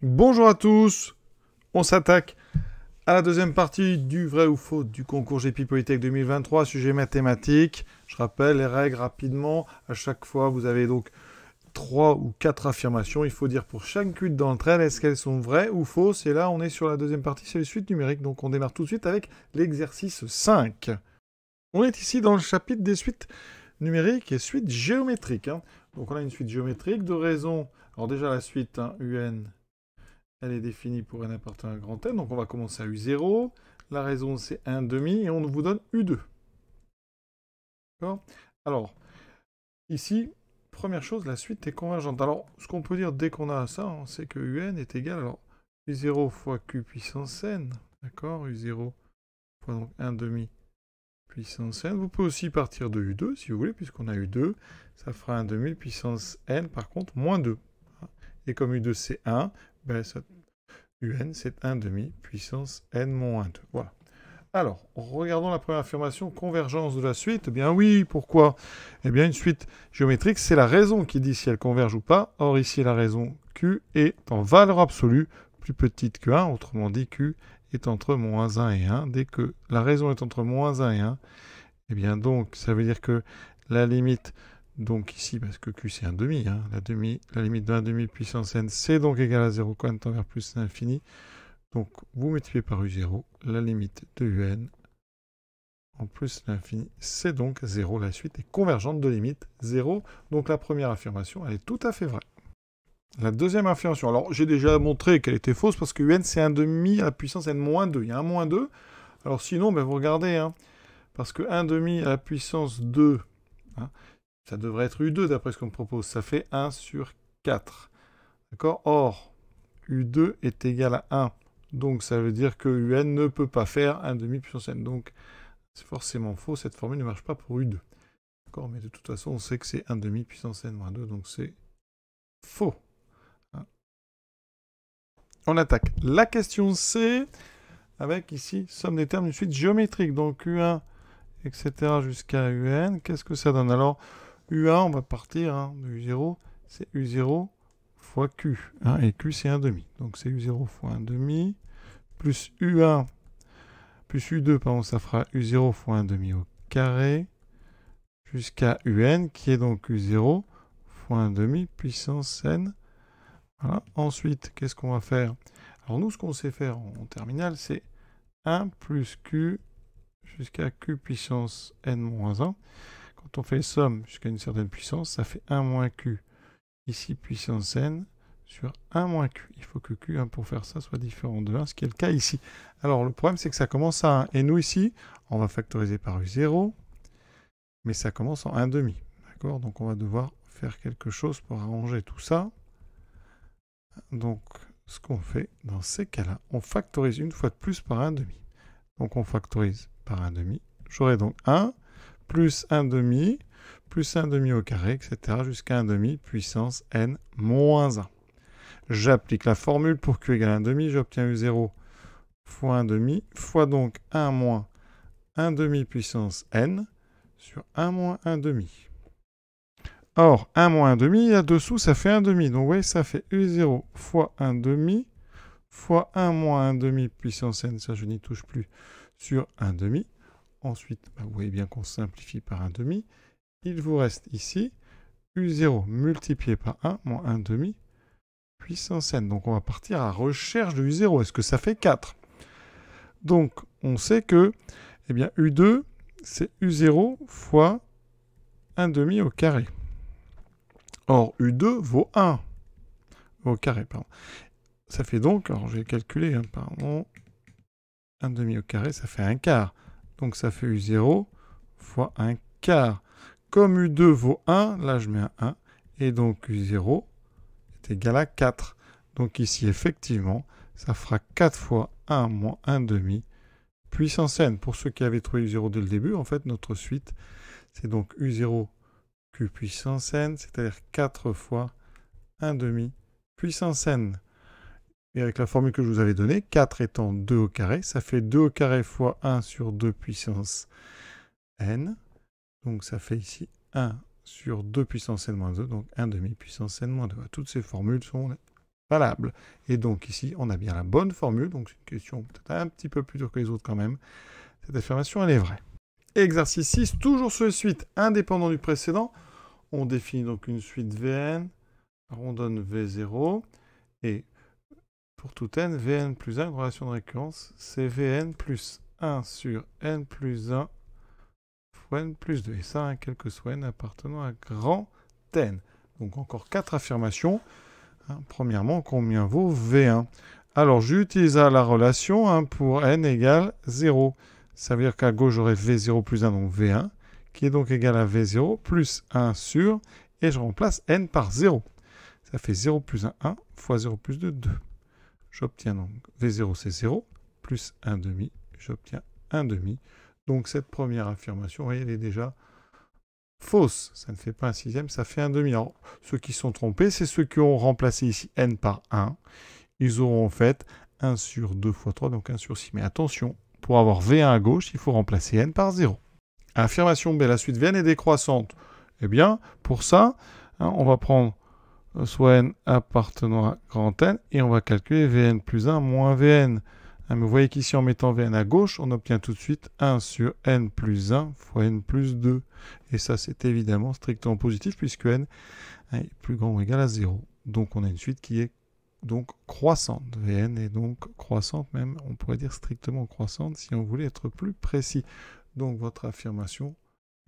Bonjour à tous, on s'attaque à la deuxième partie du vrai ou faux du concours GP Polytech 2023, sujet mathématique. Je rappelle les règles rapidement, à chaque fois vous avez donc trois ou quatre affirmations, il faut dire pour chaque culte d'entre elles est-ce qu'elles sont vraies ou fausses, et là on est sur la deuxième partie, c'est les suites numériques, donc on démarre tout de suite avec l'exercice 5. On est ici dans le chapitre des suites numériques et suites géométriques. Hein. Donc on a une suite géométrique de raison... alors déjà la suite hein, UN elle est définie pour n appartenant à grand N. Donc on va commencer à U0. La raison c'est 1,5 et on vous donne U2. D'accord Alors, ici, première chose, la suite est convergente. Alors, ce qu'on peut dire dès qu'on a ça, on hein, sait que UN est égal à U0 fois Q puissance N. D'accord U0 fois donc 1,5 puissance n. Vous pouvez aussi partir de U2 si vous voulez, puisqu'on a U2. Ça fera 1 demi puissance n, par contre, moins 2. Et comme U2 c'est 1, ben, un, c'est 1 demi puissance n 2. Voilà. Alors, regardons la première affirmation, convergence de la suite. Eh bien oui, pourquoi Eh bien une suite géométrique, c'est la raison qui dit si elle converge ou pas. Or ici, la raison Q est en valeur absolue plus petite que 1, autrement dit Q est entre moins 1 et 1. Dès que la raison est entre moins 1 et 1, eh bien donc, ça veut dire que la limite donc ici, parce que Q c'est un demi, hein. la, la limite de 1 demi puissance n, c'est donc égal à 0 quand tend vers plus l'infini. Donc vous multipliez par U0, la limite de UN en plus l'infini, c'est donc 0. La suite est convergente de limite 0. Donc la première affirmation, elle est tout à fait vraie. La deuxième affirmation, alors j'ai déjà montré qu'elle était fausse parce que UN c'est 1 demi à la puissance n-2. Il y a un moins 2. Alors sinon, ben, vous regardez, hein, parce que 1 demi à la puissance 2, ça devrait être U2 d'après ce qu'on propose. Ça fait 1 sur 4. D'accord Or, U2 est égal à 1. Donc ça veut dire que UN ne peut pas faire 1 demi puissance n. Donc c'est forcément faux, cette formule ne marche pas pour U2. D'accord Mais de toute façon, on sait que c'est 1 demi puissance n moins 2, donc c'est faux. Hein on attaque. La question C, avec ici, somme des termes d'une suite géométrique. Donc U1, etc. jusqu'à UN. Qu'est-ce que ça donne Alors, U1, on va partir hein, de U0, c'est U0 fois Q. Hein, et Q, c'est demi. Donc c'est U0 fois demi, plus U1 plus U2, pardon, ça fera U0 fois demi au carré jusqu'à UN qui est donc U0 fois demi puissance N. Ensuite, qu'est-ce qu'on va faire Alors nous, ce qu'on sait faire en, terminale, c'est 1 plus Q jusqu'à Q puissance N-1. moins quand on fait somme jusqu'à une certaine puissance, ça fait 1 moins Q. Ici, puissance N sur 1 moins Q. Il faut que Q, pour faire ça, soit différent de 1, ce qui est le cas ici. Alors, le problème, c'est que ça commence à 1. Et nous, ici, on va factoriser par U0, mais ça commence en 1,5. D'accord Donc, on va devoir faire quelque chose pour arranger tout ça. Donc, ce qu'on fait dans ces cas-là, on factorise une fois de plus par 1,5. Donc, on factorise par 1,5. J'aurai donc 1 plus 1 demi, plus 1 demi au carré, etc. jusqu'à 1 demi puissance n moins 1. J'applique la formule pour q égale 1 demi, j'obtiens u0 fois 1 demi, fois donc 1 moins 1 demi puissance n sur 1 moins 1 demi. Or, 1 moins 1 demi, a dessous, ça fait 1 demi. Donc, vous voyez, ça fait u0 fois 1 demi, fois 1 moins 1 demi puissance n, ça je n'y touche plus, sur 1 demi, Ensuite, vous voyez bien qu'on simplifie par un demi. Il vous reste ici U0 multiplié par 1 moins 1 demi puissance n. Donc on va partir à recherche de U0. Est-ce que ça fait 4 Donc on sait que eh U2 c'est U0 fois 1 demi au carré. Or U2 vaut 1 au carré. Ça fait donc, alors j'ai calculé, hein, pardon, 1 demi au carré, ça fait un quart. Donc ça fait U0 fois 1 quart. Comme U2 vaut 1, là je mets un 1. Et donc U0 est égal à 4. Donc ici, effectivement, ça fera 4 fois 1 moins 1 demi puissance n. Pour ceux qui avaient trouvé U0 dès le début, en fait, notre suite, c'est donc U0 Q puissance n, c'est-à-dire 4 fois 1 demi puissance n. Et avec la formule que je vous avais donnée, 4 étant 2 au carré, ça fait 2 au carré fois 1 sur 2 puissance n. Donc ça fait ici 1 sur 2 puissance n-2, donc 1 demi puissance n-2. Toutes ces formules sont valables. Et donc ici, on a bien la bonne formule, donc c'est une question peut-être un petit peu plus dure que les autres quand même. Cette affirmation, elle est vraie. Exercice 6, toujours sur suite indépendant du précédent. On définit donc une suite Vn, on donne V0, et pour tout n, Vn plus 1, une relation de récurrence, c'est Vn plus 1 sur n plus 1 fois n plus 2. Et ça, hein, quel que soit n appartenant à grand n. Donc encore quatre affirmations. Hein, premièrement, combien vaut V1 Alors j'utilise la relation pour n égale 0. Ça veut dire qu'à gauche, j'aurai V0 plus 1, donc V1, qui est donc égal à V0 plus 1 sur, et je remplace n par 0. Ça fait 0 plus 1, 1, fois 0 plus 2, 2. J'obtiens donc V0 c'est 0, plus 1 demi, j'obtiens 1,5. demi. Donc cette première affirmation, vous voyez, elle est déjà fausse. Ça ne fait pas un sixième, ça fait un demi. Alors, ceux qui sont trompés, c'est ceux qui ont remplacé ici n par 1. Ils auront en fait 1 sur 2 fois 3, donc 1 sur 6. Mais attention, pour avoir V1 à gauche, il faut remplacer n par 0. Affirmation B, la suite Vn est décroissante. Eh bien, pour ça, hein, on va prendre soit n appartenant à grand N, et on va calculer Vn plus 1 moins Vn. Ah, vous voyez qu'ici, en mettant Vn à gauche, on obtient tout de suite 1 sur n plus 1 fois n plus 2. Et ça, c'est évidemment strictement positif, puisque n est plus grand ou égal à 0. Donc, on a une suite qui est donc croissante. Vn est donc croissante, même on pourrait dire strictement croissante, si on voulait être plus précis. Donc, votre affirmation,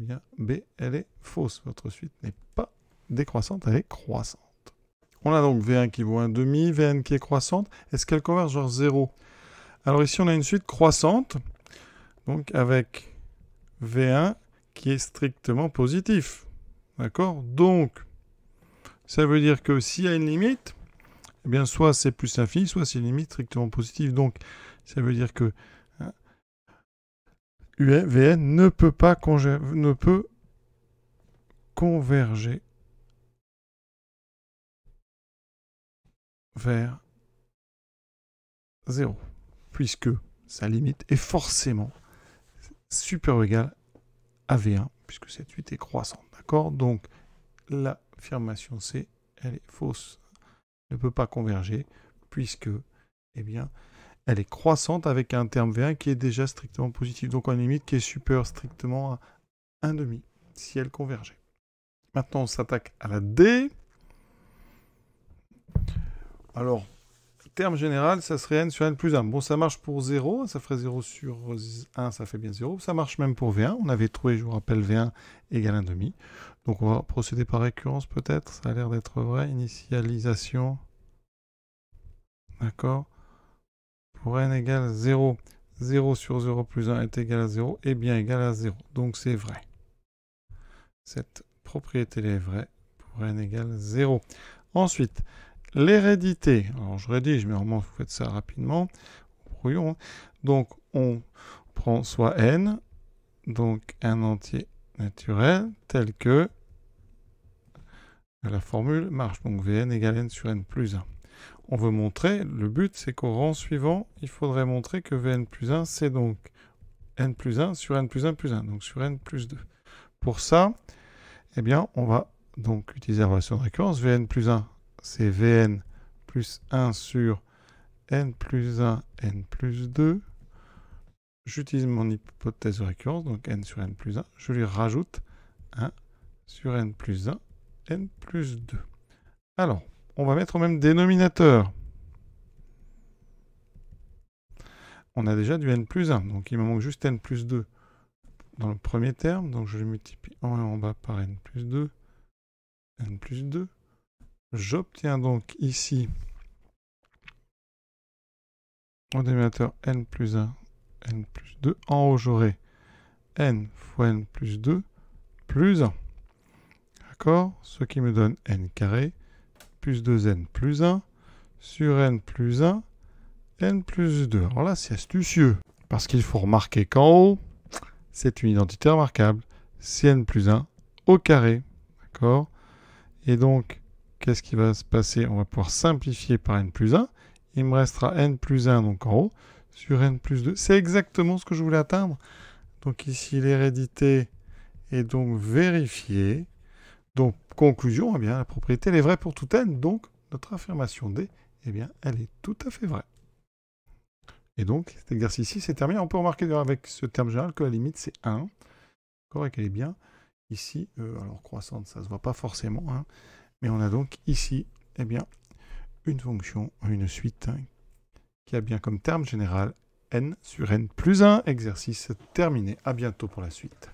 eh bien, B, elle est fausse. Votre suite n'est pas décroissante, elle est croissante. On a donc V1 qui vaut demi, Vn qui est croissante. Est-ce qu'elle converge vers 0 Alors ici, on a une suite croissante, donc avec V1 qui est strictement positif. D'accord Donc, ça veut dire que s'il y a une limite, eh bien soit c'est plus infini, soit c'est une limite strictement positive. Donc, ça veut dire que Vn hein, ne peut pas ne peut converger vers 0, puisque sa limite est forcément supérieure ou égale à V1, puisque cette 8 est croissante. D'accord Donc, l'affirmation C, elle est fausse. Elle ne peut pas converger, puisque, eh bien, elle est croissante avec un terme V1 qui est déjà strictement positif. Donc, une limite qui est super strictement à 1,5, si elle convergeait. Maintenant, on s'attaque à la D. Alors, terme général, ça serait n sur n plus 1. Bon, ça marche pour 0, hein, ça ferait 0 sur 1, ça fait bien 0. Ça marche même pour V1. On avait trouvé, je vous rappelle, V1 égale 1,5. Donc on va procéder par récurrence peut-être. Ça a l'air d'être vrai. Initialisation. D'accord Pour n égale 0, 0 sur 0 plus 1 est égal à 0 et bien égal à 0. Donc c'est vrai. Cette propriété est vraie pour n égale 0. Ensuite, l'hérédité. Alors je rédige, mais vraiment, vous faites ça rapidement, Donc on prend soit n, donc un entier naturel, tel que la formule marche, donc vn égale n sur n plus 1. On veut montrer, le but c'est qu'au rang suivant, il faudrait montrer que vn plus 1 c'est donc n plus 1 sur n plus 1 plus 1, donc sur n plus 2. Pour ça, eh bien on va donc utiliser la relation de récurrence, vn plus 1 c'est Vn plus 1 sur n plus 1, n plus 2. J'utilise mon hypothèse de récurrence, donc n sur n plus 1. Je lui rajoute 1 sur n plus 1, n plus 2. Alors, on va mettre au même dénominateur. On a déjà du n plus 1, donc il me manque juste n plus 2 dans le premier terme. Donc je le multiplie en en bas par n plus 2, n plus 2. J'obtiens donc ici mon dénominateur n plus 1, n plus 2. En haut, j'aurai n fois n plus 2 plus 1. D'accord Ce qui me donne n carré plus 2n plus 1 sur n plus 1, n plus 2. Alors là, c'est astucieux. Parce qu'il faut remarquer qu'en haut, c'est une identité remarquable. C'est n plus 1 au carré. D'accord Et donc, qu'est-ce qui va se passer On va pouvoir simplifier par n plus 1. Il me restera n plus 1, donc en haut, sur n plus 2. C'est exactement ce que je voulais atteindre. Donc ici, l'hérédité est donc vérifiée. Donc, conclusion, eh bien, la propriété, est vraie pour tout n, donc notre affirmation D, eh bien, elle est tout à fait vraie. Et donc, cet exercice-ci, c'est terminé. On peut remarquer avec ce terme général que la limite, c'est 1. Correct, elle est bien. Ici, euh, alors croissante, ça ne se voit pas forcément. Hein. Mais on a donc ici eh bien, une fonction, une suite qui a bien comme terme général n sur n plus 1. Exercice terminé. À bientôt pour la suite.